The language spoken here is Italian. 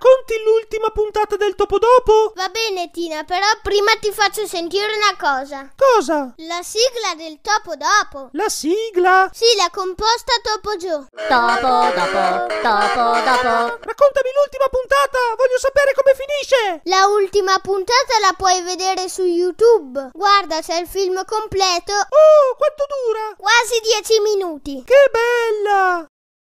racconti l'ultima puntata del Topo Dopo? Va bene, Tina, però prima ti faccio sentire una cosa. Cosa? La sigla del Topo Dopo. La sigla? Sì, la composta Topo Giù. Topo Dopo, Topo Dopo. Raccontami l'ultima puntata, voglio sapere come finisce. La ultima puntata la puoi vedere su YouTube. Guarda, c'è il film completo. Oh, quanto dura? Quasi dieci minuti. Che bella!